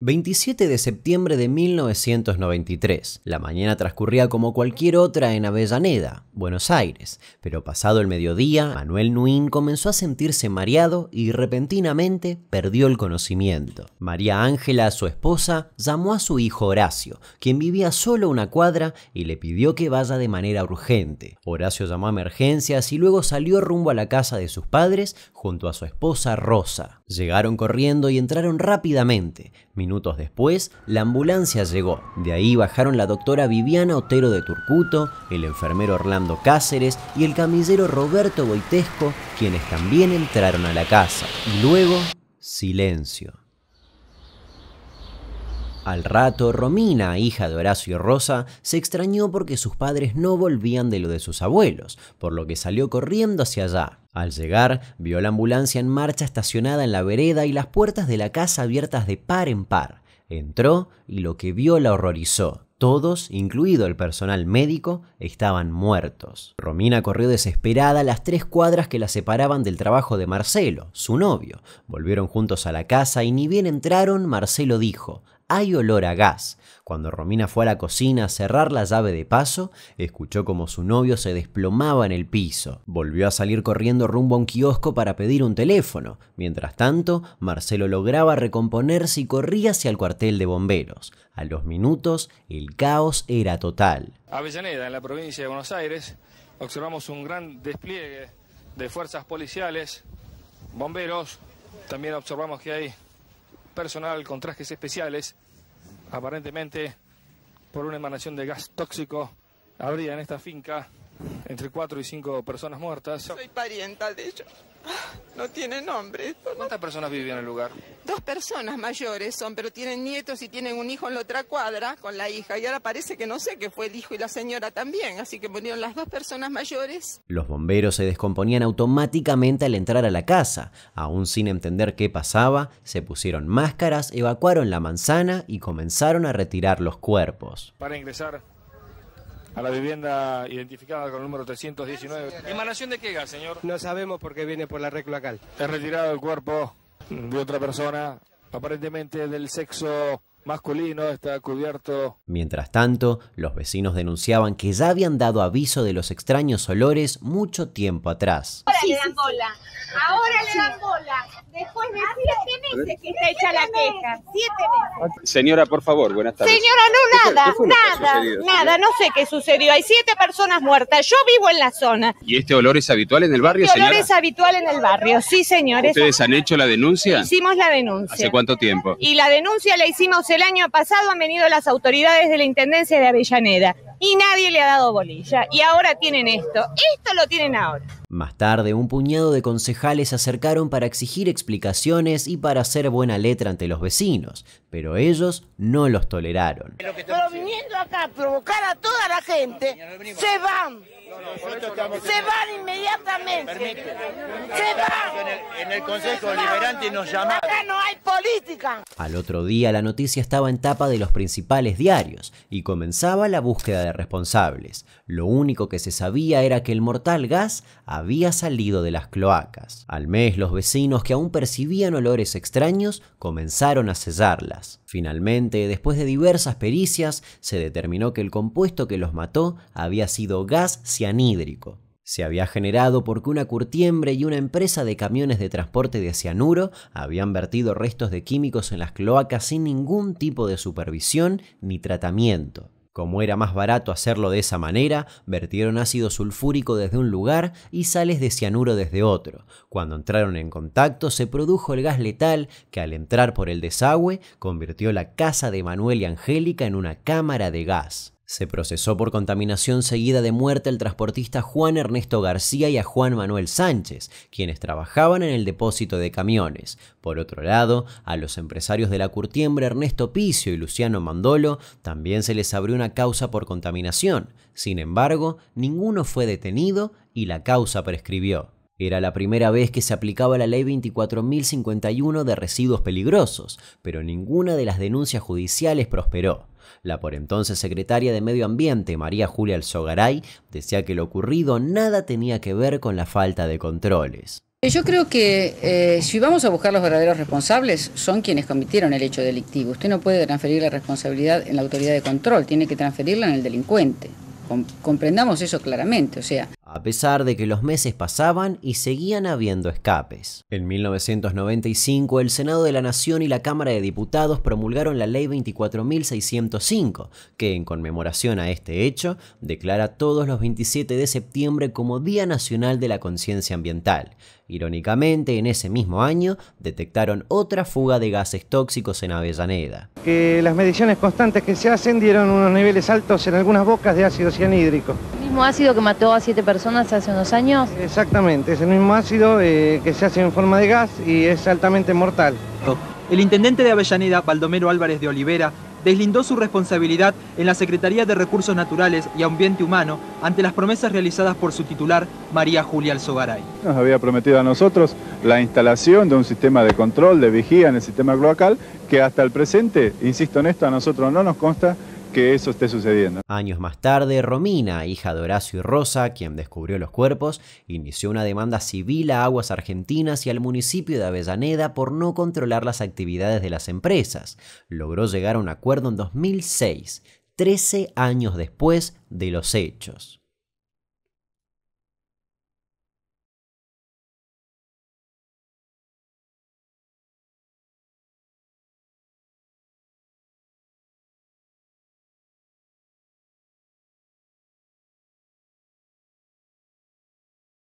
27 de septiembre de 1993. La mañana transcurría como cualquier otra en Avellaneda, Buenos Aires, pero pasado el mediodía, Manuel Nuín comenzó a sentirse mareado y repentinamente perdió el conocimiento. María Ángela, su esposa, llamó a su hijo Horacio, quien vivía solo una cuadra, y le pidió que vaya de manera urgente. Horacio llamó a emergencias y luego salió rumbo a la casa de sus padres junto a su esposa Rosa. Llegaron corriendo y entraron rápidamente. Minutos después, la ambulancia llegó. De ahí bajaron la doctora Viviana Otero de Turcuto, el enfermero Orlando Cáceres y el camillero Roberto Boitesco, quienes también entraron a la casa. Y luego, silencio. Al rato, Romina, hija de Horacio Rosa, se extrañó porque sus padres no volvían de lo de sus abuelos, por lo que salió corriendo hacia allá. Al llegar, vio la ambulancia en marcha estacionada en la vereda y las puertas de la casa abiertas de par en par. Entró y lo que vio la horrorizó. Todos, incluido el personal médico, estaban muertos. Romina corrió desesperada las tres cuadras que la separaban del trabajo de Marcelo, su novio. Volvieron juntos a la casa y ni bien entraron, Marcelo dijo, hay olor a gas. Cuando Romina fue a la cocina a cerrar la llave de paso, escuchó como su novio se desplomaba en el piso. Volvió a salir corriendo rumbo a un kiosco para pedir un teléfono. Mientras tanto, Marcelo lograba recomponerse y corría hacia el cuartel de bomberos. A los minutos, el caos era total. Avellaneda, en la provincia de Buenos Aires, observamos un gran despliegue de fuerzas policiales, bomberos, también observamos que hay personal con trajes especiales, aparentemente por una emanación de gas tóxico, habría en esta finca entre cuatro y cinco personas muertas. Soy parienta de ellos. No tienen nombre. ¿Cuántas personas vivían en el lugar? Dos personas mayores son, pero tienen nietos y tienen un hijo en la otra cuadra con la hija. Y ahora parece que no sé, qué fue el hijo y la señora también. Así que ponieron las dos personas mayores. Los bomberos se descomponían automáticamente al entrar a la casa. Aún sin entender qué pasaba, se pusieron máscaras, evacuaron la manzana y comenzaron a retirar los cuerpos. Para ingresar a la vivienda identificada con el número 319. ¿Emanación de qué señor? No sabemos por qué viene por la red local. He retirado el cuerpo de otra persona, aparentemente del sexo masculino está cubierto. Mientras tanto, los vecinos denunciaban que ya habían dado aviso de los extraños olores mucho tiempo atrás. Ahora le dan bola, ahora le dan bola, está hecha la queja. Siete Señora, por favor, buenas tardes. Señora, no, nada, nada, nada, no sé qué sucedió. Hay siete personas muertas. Yo vivo en la zona. ¿Y este olor es habitual en el barrio, este señora? olor es habitual en el barrio, sí, señores. ¿Ustedes han hecho la denuncia? Hicimos la denuncia. ¿Hace cuánto tiempo? Y la denuncia la hicimos el año pasado, han venido las autoridades de la Intendencia de Avellaneda y nadie le ha dado bolilla. Y ahora tienen esto, esto lo tienen ahora. Más tarde, un puñado de concejales se acercaron para exigir explicaciones y para hacer buena letra ante los vecinos, pero ellos no los toleraron. Pero viniendo acá a provocar a toda la gente, se van. Se van inmediatamente. Se van. En el, Consejo Deliberante nos llamaron. Acá no hay política. Al otro día la noticia estaba en tapa de los principales diarios y comenzaba la búsqueda de responsables. Lo único que se sabía era que el mortal gas había salido de las cloacas. Al mes los vecinos que aún percibían olores extraños comenzaron a sellarlas Finalmente, después de diversas pericias, se determinó que el compuesto que los mató había sido gas cianuro se había generado porque una curtiembre y una empresa de camiones de transporte de cianuro habían vertido restos de químicos en las cloacas sin ningún tipo de supervisión ni tratamiento. Como era más barato hacerlo de esa manera, vertieron ácido sulfúrico desde un lugar y sales de cianuro desde otro. Cuando entraron en contacto se produjo el gas letal que al entrar por el desagüe convirtió la casa de Manuel y Angélica en una cámara de gas. Se procesó por contaminación seguida de muerte al transportista Juan Ernesto García y a Juan Manuel Sánchez, quienes trabajaban en el depósito de camiones. Por otro lado, a los empresarios de la curtiembre Ernesto Picio y Luciano Mandolo también se les abrió una causa por contaminación. Sin embargo, ninguno fue detenido y la causa prescribió. Era la primera vez que se aplicaba la ley 24.051 de residuos peligrosos, pero ninguna de las denuncias judiciales prosperó. La por entonces secretaria de Medio Ambiente, María Julia Alzogaray, decía que lo ocurrido nada tenía que ver con la falta de controles. Eh, yo creo que eh, si vamos a buscar los verdaderos responsables, son quienes cometieron el hecho delictivo. Usted no puede transferir la responsabilidad en la autoridad de control, tiene que transferirla en el delincuente. comprendamos eso claramente. O sea, a pesar de que los meses pasaban y seguían habiendo escapes. En 1995, el Senado de la Nación y la Cámara de Diputados promulgaron la Ley 24.605, que en conmemoración a este hecho, declara todos los 27 de septiembre como Día Nacional de la Conciencia Ambiental. Irónicamente, en ese mismo año, detectaron otra fuga de gases tóxicos en Avellaneda. Que las mediciones constantes que se hacen dieron unos niveles altos en algunas bocas de ácido cianhídrico mismo ácido que mató a siete personas hace unos años? Exactamente, es el mismo ácido eh, que se hace en forma de gas y es altamente mortal. El intendente de Avellaneda, Baldomero Álvarez de Olivera, deslindó su responsabilidad en la Secretaría de Recursos Naturales y Ambiente Humano ante las promesas realizadas por su titular, María Julia Alzogaray. Nos había prometido a nosotros la instalación de un sistema de control, de vigía en el sistema cloacal, que hasta el presente, insisto en esto, a nosotros no nos consta que eso esté sucediendo. Años más tarde, Romina, hija de Horacio y Rosa, quien descubrió los cuerpos, inició una demanda civil a Aguas Argentinas y al municipio de Avellaneda por no controlar las actividades de las empresas. Logró llegar a un acuerdo en 2006, 13 años después de los hechos.